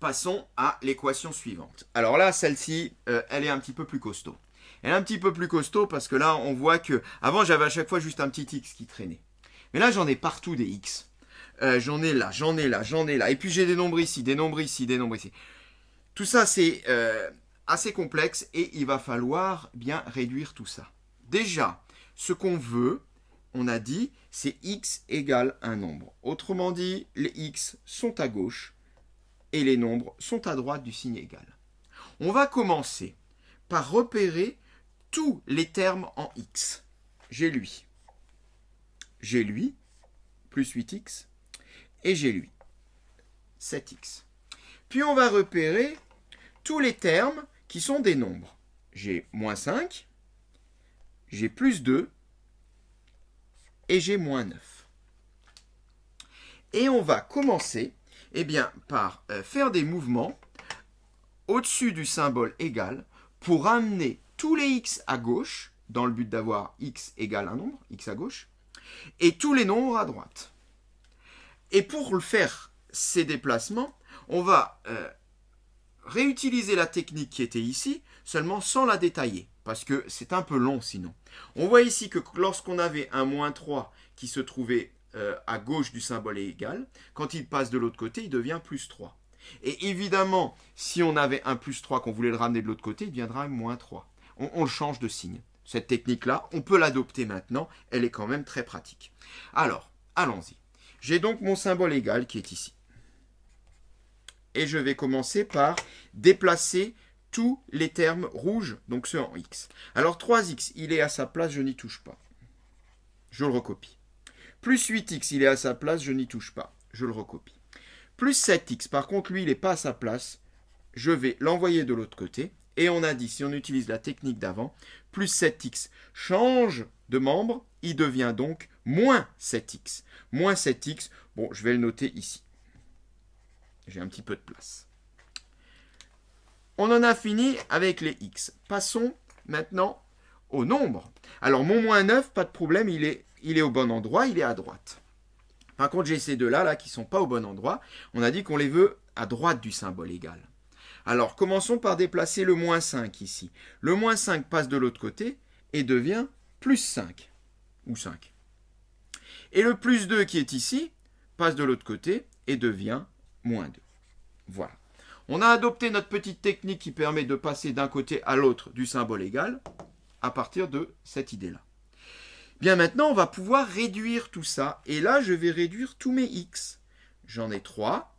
Passons à l'équation suivante. Alors là, celle-ci, euh, elle est un petit peu plus costaud. Elle est un petit peu plus costaud parce que là, on voit que avant j'avais à chaque fois juste un petit x qui traînait. Mais là, j'en ai partout des x. Euh, j'en ai là, j'en ai là, j'en ai là. Et puis j'ai des nombres ici, des nombres ici, des nombres ici. Tout ça, c'est euh, assez complexe et il va falloir bien réduire tout ça. Déjà, ce qu'on veut, on a dit, c'est x égale un nombre. Autrement dit, les x sont à gauche et les nombres sont à droite du signe égal. On va commencer par repérer tous les termes en x. J'ai lui, j'ai lui, plus 8x, et j'ai lui, 7x. Puis on va repérer tous les termes qui sont des nombres. J'ai moins 5, j'ai plus 2, et j'ai moins 9. Et on va commencer eh bien, par euh, faire des mouvements au-dessus du symbole égal pour amener tous les x à gauche, dans le but d'avoir x égale un nombre, x à gauche, et tous les nombres à droite. Et pour le faire, ces déplacements, on va euh, réutiliser la technique qui était ici, seulement sans la détailler, parce que c'est un peu long sinon. On voit ici que lorsqu'on avait un moins 3 qui se trouvait euh, à gauche du symbole égal. Quand il passe de l'autre côté, il devient plus 3. Et évidemment, si on avait un plus 3 qu'on voulait le ramener de l'autre côté, il deviendra moins 3. On, on le change de signe. Cette technique-là, on peut l'adopter maintenant. Elle est quand même très pratique. Alors, allons-y. J'ai donc mon symbole égal qui est ici. Et je vais commencer par déplacer tous les termes rouges, donc ceux en x. Alors 3x, il est à sa place, je n'y touche pas. Je le recopie. Plus 8x, il est à sa place, je n'y touche pas. Je le recopie. Plus 7x, par contre, lui, il n'est pas à sa place. Je vais l'envoyer de l'autre côté. Et on a dit, si on utilise la technique d'avant, plus 7x change de membre, il devient donc moins 7x. Moins 7x, bon, je vais le noter ici. J'ai un petit peu de place. On en a fini avec les x. Passons maintenant au nombre. Alors, mon moins 9, pas de problème, il est il est au bon endroit, il est à droite. Par contre, j'ai ces deux-là là, qui ne sont pas au bon endroit. On a dit qu'on les veut à droite du symbole égal. Alors, commençons par déplacer le moins 5 ici. Le moins 5 passe de l'autre côté et devient plus 5, ou 5. Et le plus 2 qui est ici passe de l'autre côté et devient moins 2. Voilà. On a adopté notre petite technique qui permet de passer d'un côté à l'autre du symbole égal à partir de cette idée-là. Bien maintenant, on va pouvoir réduire tout ça. Et là, je vais réduire tous mes x. J'en ai 3,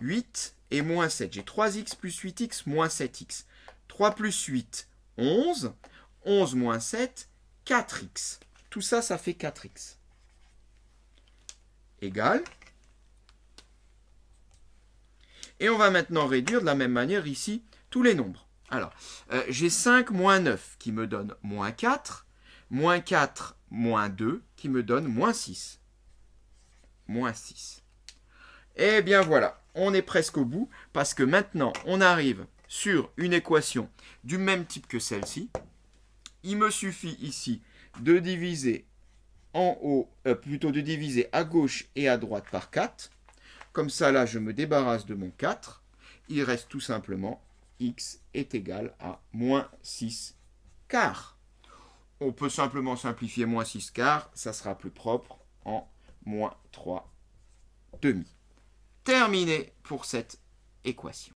8 et moins 7. J'ai 3x plus 8x moins 7x. 3 plus 8, 11. 11 moins 7, 4x. Tout ça, ça fait 4x. Égal. Et on va maintenant réduire de la même manière ici tous les nombres. Alors, euh, j'ai 5 moins 9 qui me donne moins 4. Moins 4 moins 2 qui me donne moins 6. Moins 6. Eh bien voilà, on est presque au bout parce que maintenant on arrive sur une équation du même type que celle-ci. Il me suffit ici de diviser en haut, euh, plutôt de diviser à gauche et à droite par 4. Comme ça, là, je me débarrasse de mon 4. Il reste tout simplement x est égal à moins 6 quarts on peut simplement simplifier moins 6 quarts, ça sera plus propre en moins 3 demi. Terminé pour cette équation.